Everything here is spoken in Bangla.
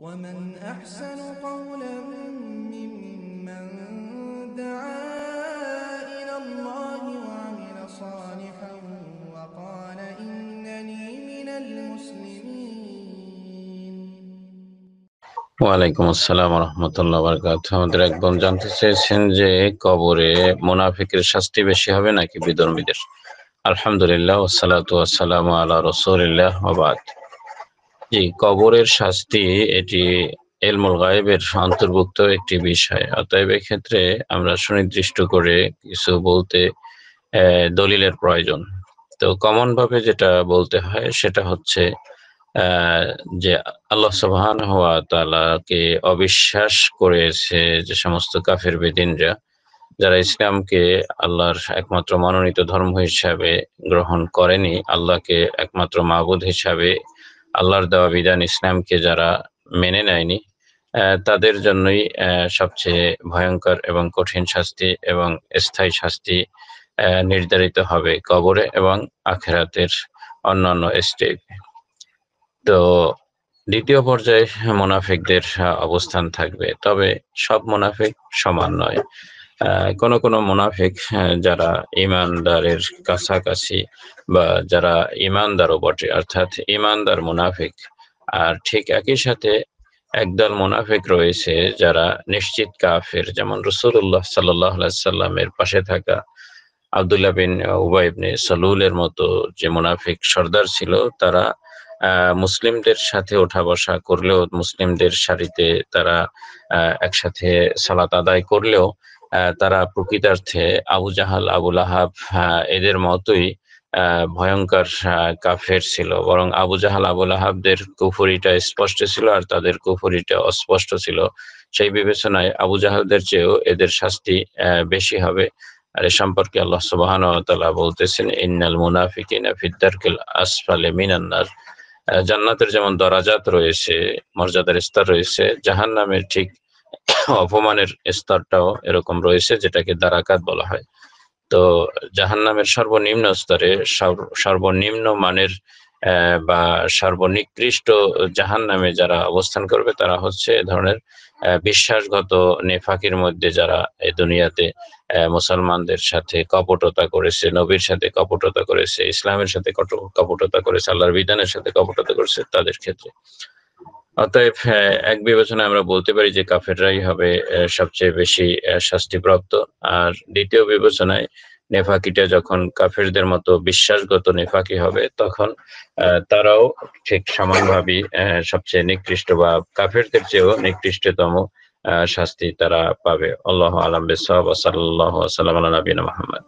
ومن أحسن قولا ممن دعا إلى الله وعمل صالحا وقال إنني من المسلمين وعليكم السلام ورحمة الله وبركاته درك بم جانت سيسن جي قبور منافق رشاستي بشي هبنا كي بدور الحمد لله والصلاة والسلام على رسول الله وبعد জি কবরের শাস্তি এটি এলমুল গায়েবের অন্তর্ভুক্ত একটি বিষয় অতএব ক্ষেত্রে আমরা সুনির্দিষ্ট করে কিছু বলতে দলিলের প্রয়োজন তো কমন ভাবে যেটা বলতে হয় সেটা হচ্ছে যে আল্লাহ সুবহান হওয়া তালাকে অবিশ্বাস করেছে যে সমস্ত কাফের বেদিনরা যারা ইসলামকে আল্লাহর একমাত্র মনোনীত ধর্ম হিসাবে গ্রহণ করেনি আল্লাহকে একমাত্র মাহবুদ হিসাবে আল্লাহর দেওয়া বিধান ইসলামকে যারা মেনে নেয়নি তাদের জন্যই সবচেয়ে ভয়ঙ্কর এবং কঠিন শাস্তি এবং স্থায়ী শাস্তি নির্ধারিত হবে কবরে এবং আখেরাতের অন্যান্য স্টেপ তো দ্বিতীয় পর্যায়ে মোনাফিকদের অবস্থান থাকবে তবে সব মোনাফিক সমান নয় কোন কোন মোনাফেক যারা ইমানদারের কাছাকাছি বা যারা ইমানদারও বটে অর্থাৎ ইমানদার মোনাফেক আর ঠিক একই সাথে একদল মোনাফেক রয়েছে যারা নিশ্চিত কাফের যেমন রসুল্লাহ সাল্লাহ সাল্লামের পাশে থাকা আবদুল্লাহ বিন উবাইবনে সালুলের মতো যে মোনাফিক সর্দার ছিল তারা মুসলিমদের সাথে ওঠা বসা করলেও মুসলিমদের সারিতে তারা একসাথে সালাত আদায় করলেও তারা প্রকৃতার্থে আবু জাহাল আবুল আহাব এদের মতোই ভয়ঙ্কর কাফের ছিল বরং আবু জাহাল আবুল আহাবদের কুফুরিটা স্পষ্ট ছিল আর তাদের কুফুরিটা অস্পষ্ট ছিল সেই বিবেচনায় আবু জাহালদের চেয়েও এদের শাস্তি বেশি হবে আর এ সম্পর্কে আল্লাহ সুবাহন তালা বলতেছেন ইন্নাল মুনাফিকিনা ইনাফিদ্দারকেল আসফালে মিনান্নার জান্নাতের যেমন দরাজাত রয়েছে মর্যাদার স্তর রয়েছে জাহান নামের ঠিক অপমানের স্তরটাও এরকম রয়েছে যেটাকে দারাকাত বলা হয় তো জাহান্নামের সর্বনিম্ন স্তরে সর্বনিম্ন মানের বা সর্বনিকৃষ্ট জাহান নামে যারা অবস্থান করবে তারা হচ্ছে এ ধরনের বিশ্বাসগত নেফাকির মধ্যে যারা এই দুনিয়াতে মুসলমানদের সাথে কপটতা করেছে নবীর সাথে কপটতা করেছে ইসলামের সাথে কপটতা করেছে আল্লাহর বিধানের সাথে কপটতা করেছে তাদের ক্ষেত্রে অতএব হ্যাঁ, এক বিবেচনায় আমরা বলতে পারি যে কাফেররাই হবে সবচেয়ে বেশি শাস্তিপ্রাপ্ত আর দ্বিতীয় বিবেচনায় নেফাকিটা যখন কাফেরদের মতো বিশ্বাসগত নেফাকি হবে তখন তারাও ঠিক সমানভাবেই সবচেয়ে নিকৃষ্ট বা কাফেরদের চেয়েও নিকৃষ্টতম শাস্তি তারা পাবে আল্লাহ আলম বিসাল্লাহ সাল্লাম নবীন মোহাম্মদ